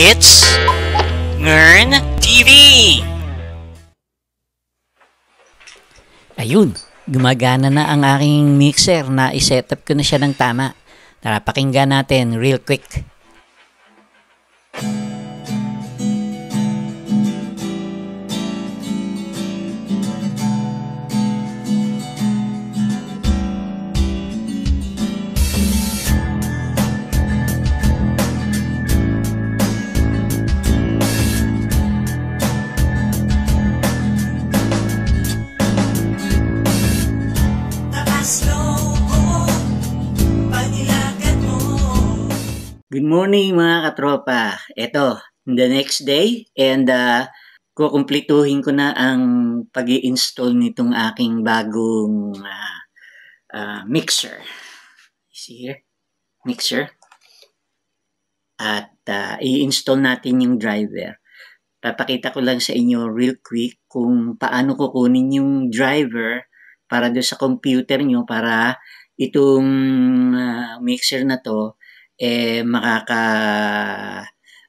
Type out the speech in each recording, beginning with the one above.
It's Ngern TV! Ayun, gumagana na ang aking mixer na iset up ko na siya ng tama. Tara, pakinggan natin real quick. Good morning mga katropa. Ito, the next day and uh, kukumplituhin ko na ang pag install nitong aking bagong uh, uh, mixer. See here? Mixer. At uh, i-install natin yung driver. Papakita ko lang sa inyo real quick kung paano kukunin yung driver para do sa computer nyo para itong uh, mixer na to eh makaka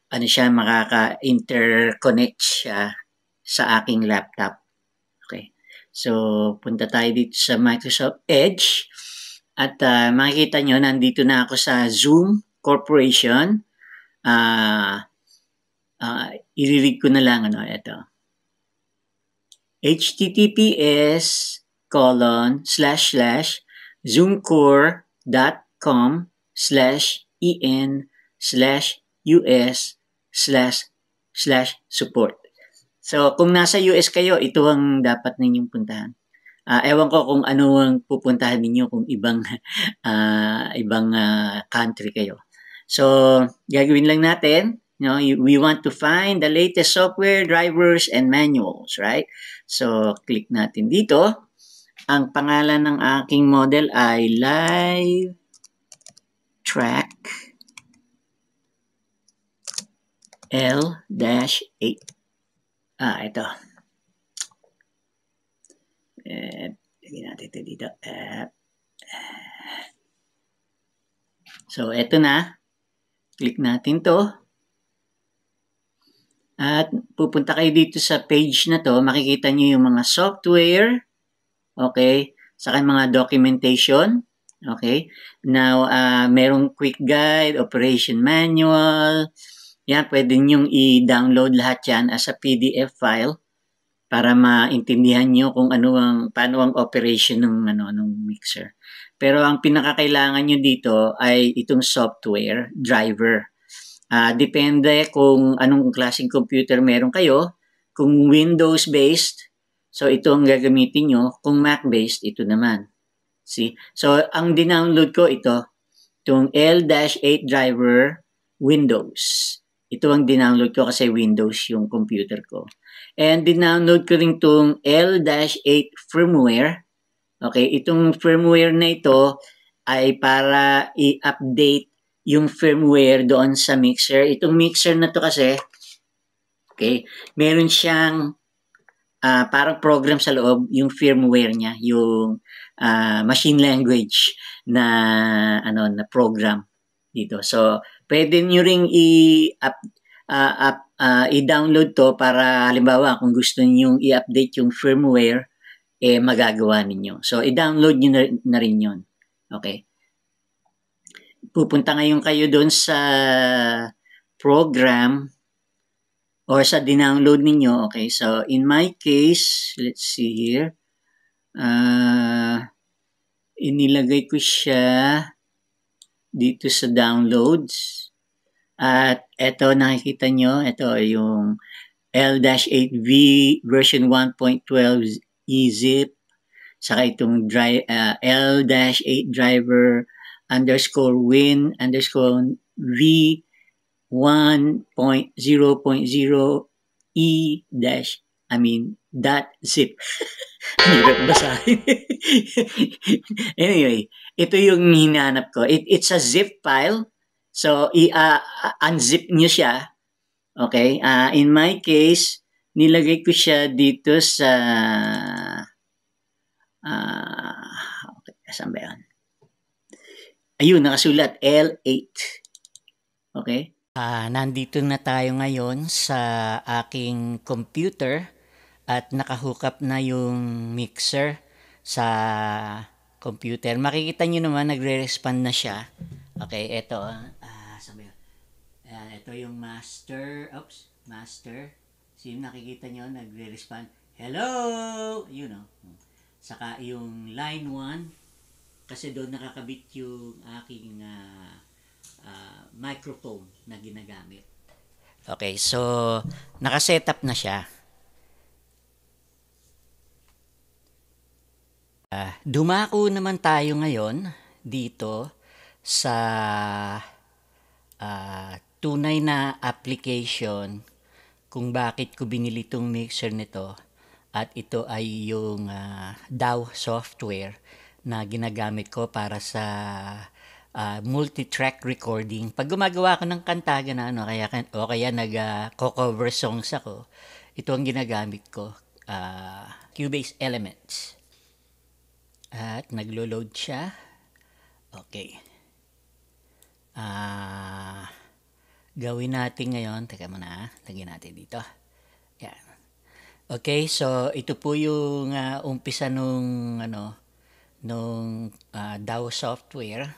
ano siya makaka interconnect siya sa aking laptop. Okay. So punta tayo dito sa Microsoft Edge at uh, makikita nyo nandito na ako sa Zoom Corporation. uh, uh, iririg ko na lang ano ito https colon slash slash zoomcore.com slash en slash us slash slash support. So, kung nasa US kayo, ito ang dapat ninyong puntahan. Uh, ewan ko kung ano ang pupuntahan ninyo kung ibang uh, ibang uh, country kayo. So, gagawin lang natin, you know, we want to find the latest software, drivers, and manuals, right? So, click natin dito. Ang pangalan ng aking model ay Live track L-8. Ah, ito. Eh, tingin natin ito dito. Eh, so, ito na. Click natin to. At pupunta kayo dito sa page na to, makikita nyo yung mga software, okay, saka yung mga documentation, Okay? Now, uh, merong quick guide, operation manual. Yan, pwede nyong i-download lahat yan as a PDF file para maintindihan nyo kung ano ang, paano ang operation ng, ano, ng mixer. Pero ang pinakakailangan nyo dito ay itong software, driver. Uh, depende kung anong klaseng computer meron kayo. Kung Windows-based, so ito ang gagamitin nyo. Kung Mac-based, ito naman. See? So, ang dinownload ko ito, itong L-8 driver Windows. Ito ang dinownload ko kasi Windows yung computer ko. And dinownload ko rin itong L-8 firmware. Okay, itong firmware na ito ay para i-update yung firmware doon sa mixer. Itong mixer na to kasi, okay, meron siyang uh, parang program sa loob, yung firmware niya, yung uh, machine language na ano na program dito. So, pwede niyo ring i-up uh, up, uh, i-download to para halimbawa kung gusto niyo i-update yung firmware eh magagawa ninyo. So, i-download niyo na, na rin 'yon. Okay? Pupunta ngayon kayo doon sa program or sa dinownload ninyo. Okay, so in my case, let's see here. Uh, inilagay ko siya dito sa downloads. At ito nakikita nyo, ito yung L-8V version 1.12 ezip. Saka itong dri- uh, L-8 driver underscore win underscore V 1.0.0 E-dash I mean, that zip. Hirap basahin. anyway, ito yung hinanap ko. It, it's a zip file. So, i-unzip uh, nyo siya. Okay? Uh, in my case, nilagay ko siya dito sa... Uh, okay, saan ba yan? Ayun, nakasulat L8. Okay? Uh, nandito na tayo ngayon sa aking computer at nakahukap na yung mixer sa computer. Makikita nyo naman, nagre-respond na siya. Okay, ito. Uh, ah, ah, sabi yun. Ayan, ah, ito yung master. Oops, master. Sim, nakikita nyo, nagre-respond. Hello! You know. Saka yung line 1, kasi doon nakakabit yung aking uh, uh, microphone na ginagamit. Okay, so nakaset up na siya. Uh, dumako naman tayo ngayon dito sa uh, tunay na application kung bakit ko binili itong mixer nito at ito ay yung uh, ah, DAW software na ginagamit ko para sa uh, multi-track recording. Pag gumagawa ako ng kanta na ano, kaya, o kaya nag-cover uh, songs ako, ito ang ginagamit ko, uh, Cubase Elements. At naglo-load siya. Okay. Ah, uh, gawin natin ngayon. Teka muna, ah. lagyan natin dito. Yan. Okay, so ito po yung uh, umpisa nung ano nung uh, DAO software.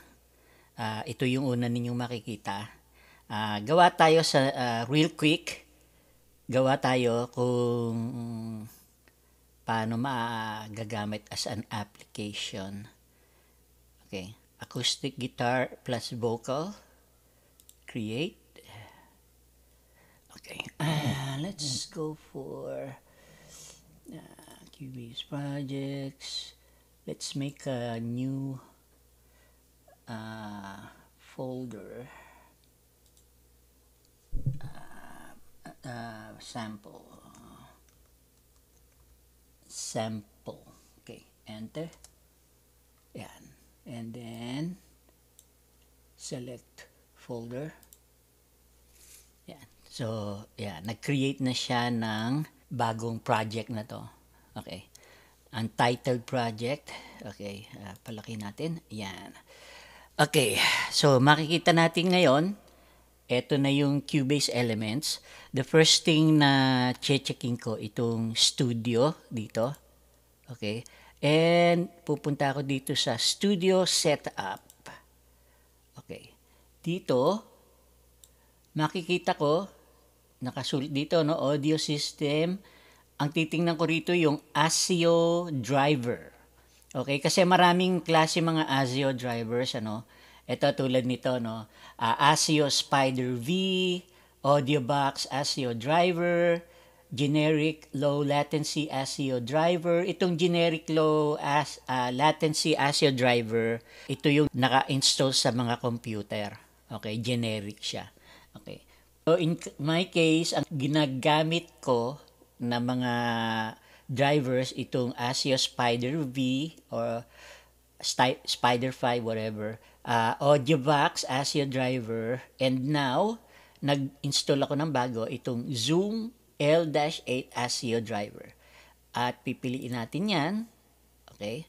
Uh, ito yung una ninyong makikita. Uh, gawa tayo sa uh, real quick. Gawa tayo kung paano magagamit as an application. Okay, acoustic guitar plus vocal, create. Okay, uh, let's go for uh, QB's projects. Let's make a new uh, folder uh, uh, sample sample. Okay, enter. Yan. And then, select folder. Yan. So, yan. Nag-create na siya ng bagong project na to. Okay. Untitled project. Okay. Uh, palaki natin. Yan. Okay. So, makikita natin ngayon eto na yung Cubase Elements. The first thing na che checking ko, itong Studio dito. Okay. And pupunta ako dito sa Studio Setup. Okay. Dito, makikita ko, nakasulit dito, no? Audio System. Ang titingnan ko rito yung ASIO Driver. Okay, kasi maraming klase mga ASIO drivers, ano? Ito tulad nito, no? Uh, ASIO Spider V, Audio Box ASIO Driver, generic low latency ASIO driver. Itong generic low as, uh, latency ASIO driver, ito yung naka-install sa mga computer. Okay, generic siya. Okay. So in my case, ang ginagamit ko na mga drivers itong ASIO Spider V or Spider 5 whatever uh, audio box as your driver. And now, nag-install ako ng bago itong Zoom L-8 ASIO driver. At pipiliin natin yan. Okay.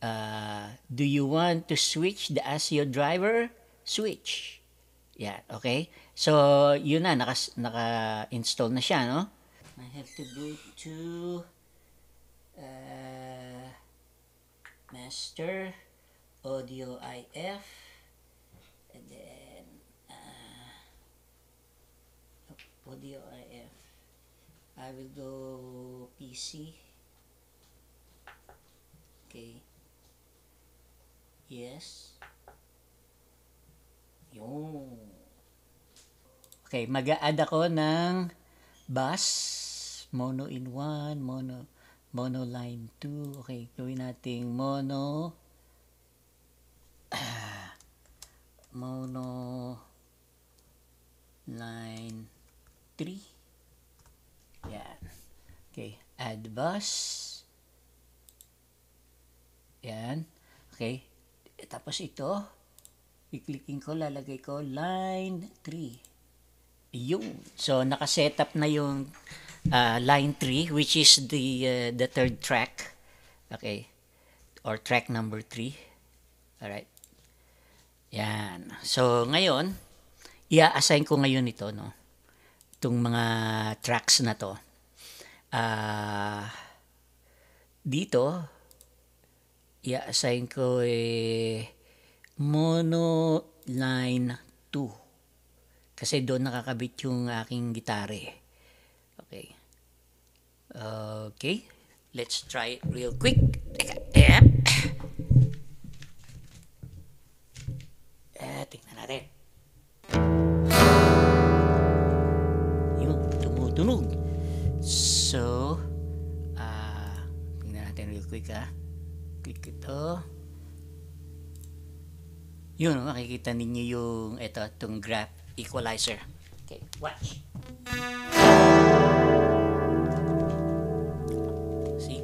Uh, do you want to switch the ASIO driver? Switch. Yeah, okay? So, yun na, naka, naka-install na siya, no? I have to go to uh, master audio IF and then uh, audio IF I will go PC okay yes yun okay mag-add ako ng bus mono in one mono mono line 2 okay gawin nating mono mono line 3 yan okay add bus yan okay tapos ito i-clicking ko lalagay ko line 3 yun so nakasetup na yung uh, line 3 which is the uh, the third track okay or track number 3 all right yan. So, ngayon, ia assign ko ngayon ito, no? Itong mga tracks na to. Uh, dito, ia assign ko eh, mono line 2. Kasi doon nakakabit yung aking gitare. Okay. Okay. Let's try it real quick. Teka. Yun, makikita ninyo yung ito, itong graph equalizer. Okay, watch. See?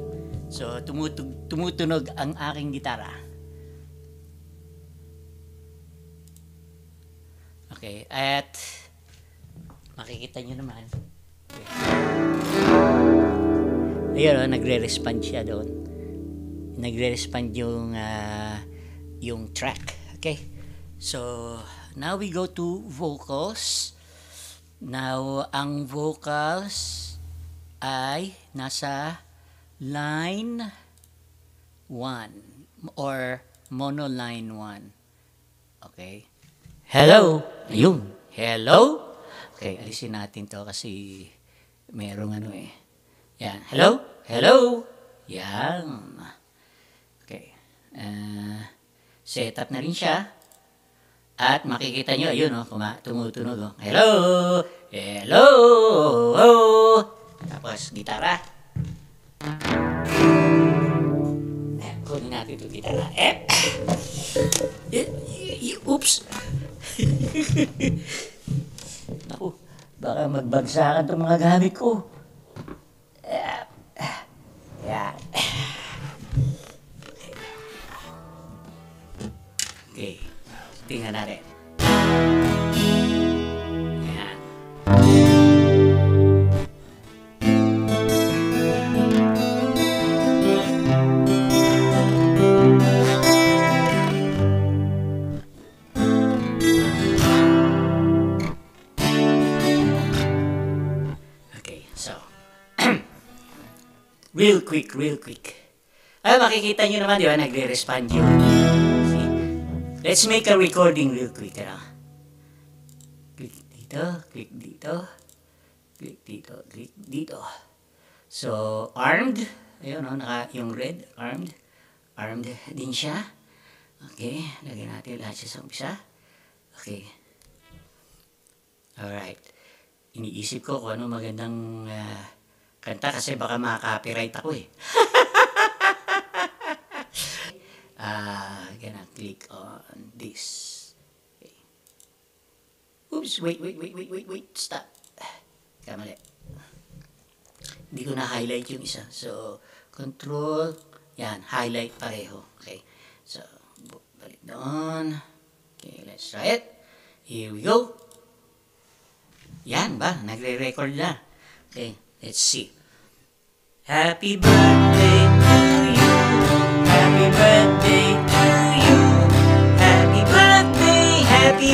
So, tumutug, tumutunog ang aking gitara. Okay, at makikita nyo naman. Okay. Ayun, oh, nagre-respond siya doon. Nagre-respond yung uh, yung track. Okay, so now we go to vocals. Now, ang vocals ay nasa line 1 or monoline 1. Okay? Hello! Ayun! Hello! Okay, alisin natin to kasi merong ano eh. Yan. Hello? Hello? Yan. Okay. Uh, Setup na rin siya. At makikita nyo, ayun, oh, kuma, tumutunog. Oh. Hello! Hello! Oh! Tapos, gitara. Eh, kunin natin ito, gitara. Eh! eh, eh, eh oops! Naku, baka magbagsakan itong mga gamit ko. Tingnan natin. Okay, so. real quick, real quick. Ah, makikita nyo naman, di ba, nagre-respond yun. Let's make a recording real quick. Ano? Click dito, click dito, click dito, click dito. So, armed. Ayun, oh Naka, yung red, armed. Armed din siya. Okay, lagyan natin lahat siya sa umpisa. Okay. Alright. Iniisip ko kung ano magandang uh, kanta kasi baka makaka-copyright ako eh. uh, ah, gonna click on this. Okay. Oops, wait, wait, wait, wait, wait, wait, stop. Kamali. Hindi ko na-highlight yung isa. So, control, yan, highlight pareho. Okay, so, balik doon. Okay, let's try it. Here we go. Yan ba? Nagre-record na. Okay, let's see. Happy birthday! Happy birthday to you Happy birthday, happy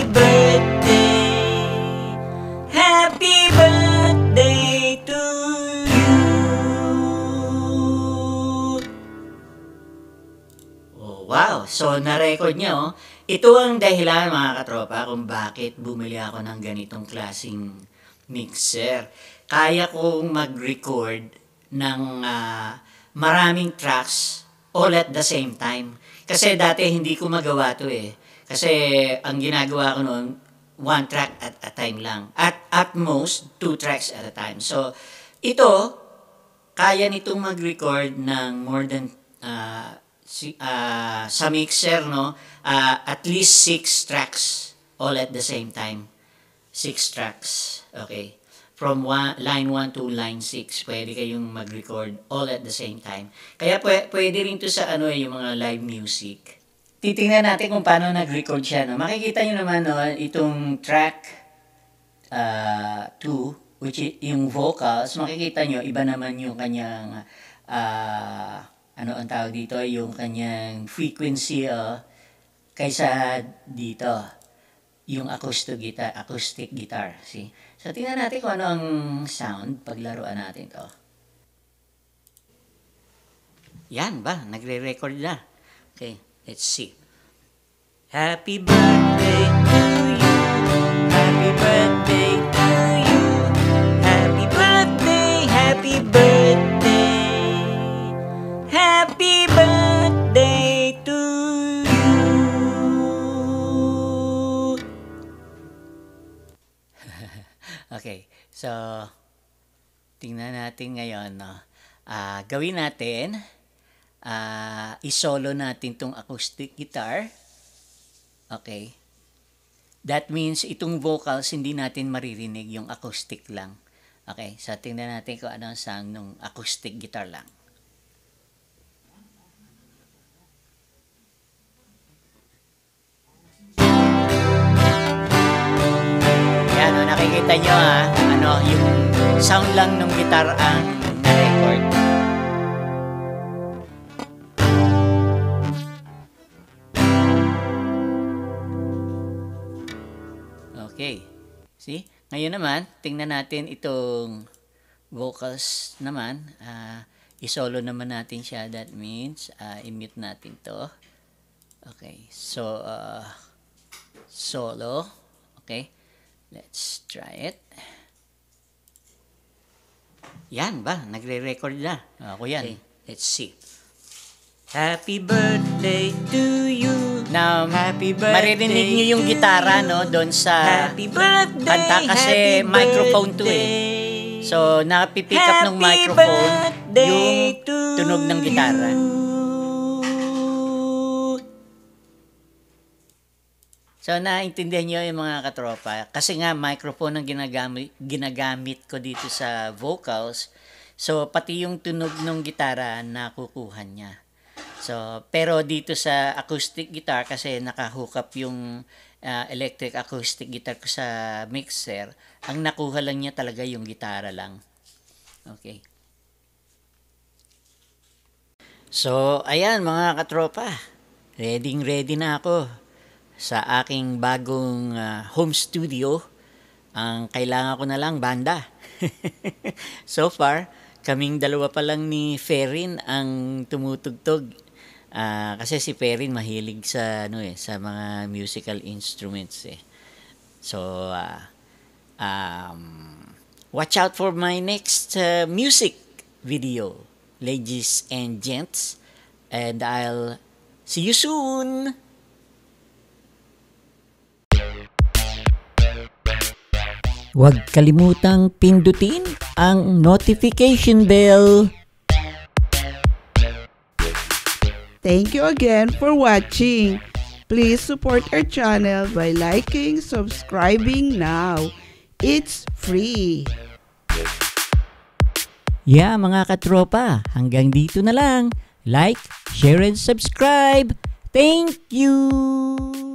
birthday to you oh, Wow, so na-record niya oh. Ito ang dahilan mga katropa kung bakit bumili ako ng ganitong klasing mixer. Kaya kong mag-record ng uh, maraming tracks all at the same time. Kasi dati hindi ko magawa to eh. Kasi ang ginagawa ko noon, one track at a time lang. At at most, two tracks at a time. So, ito, kaya nitong mag-record ng more than uh, si, uh, sa mixer, no? Uh, at least six tracks all at the same time. Six tracks. Okay from one, line 1 to line 6, pwede kayong mag-record all at the same time. Kaya pw- pwede rin to sa ano eh, yung mga live music. Titingnan natin kung paano nag-record siya. No? Makikita niyo naman no, itong track uh ah, 2, which is yung vocals, makikita niyo iba naman yung kanyang, uh, ano ang tawag dito, yung kanyang frequency uh, kaysa dito yung acoustic guitar, acoustic guitar, see? So, tingnan natin kung ano ang sound paglaruan natin to. Yan ba? Nagre-record na. Okay, let's see. Happy birthday to you. Happy birthday. So, tingnan natin ngayon, no? Uh, gawin natin, uh, isolo natin tong acoustic guitar. Okay. That means itong vocals hindi natin maririnig yung acoustic lang. Okay, so tingnan natin kung ano ang song nung acoustic guitar lang. nakikita nyo ha, ano, yung sound lang ng guitar ang na-record. Okay. See? Ngayon naman, tingnan natin itong vocals naman. Uh, isolo naman natin siya. That means, uh, i-mute natin to. Okay. So, uh, solo. Okay. Let's try it. Yan ba? Nagre-record na. Ako yan. Okay. Let's see. Happy birthday to you. Now, happy birthday maririnig niyo yung gitara, no? Doon sa happy birthday, kanta kasi happy microphone to eh. So, napipick up ng microphone yung tunog ng gitara. You. So, naintindihan nyo yung mga katropa. Kasi nga, microphone ang ginagamit, ginagamit ko dito sa vocals. So, pati yung tunog ng gitara, nakukuha niya. So, pero dito sa acoustic guitar, kasi nakahook up yung uh, electric acoustic guitar ko sa mixer, ang nakuha lang niya talaga yung gitara lang. Okay. So, ayan mga katropa. Ready ready na ako sa aking bagong uh, home studio, ang kailangan ko na lang banda. so far, kaming dalawa pa lang ni Ferin ang tumutugtog. Uh, kasi si Ferin mahilig sa ano eh, sa mga musical instruments eh. So uh, um, watch out for my next uh, music video, ladies and gents, and I'll see you soon. Huwag kalimutang pindutin ang notification bell. Thank you again for watching. Please support our channel by liking, subscribing now. It's free. Yeah, mga katropa, hanggang dito na lang. Like, share, and subscribe. Thank you!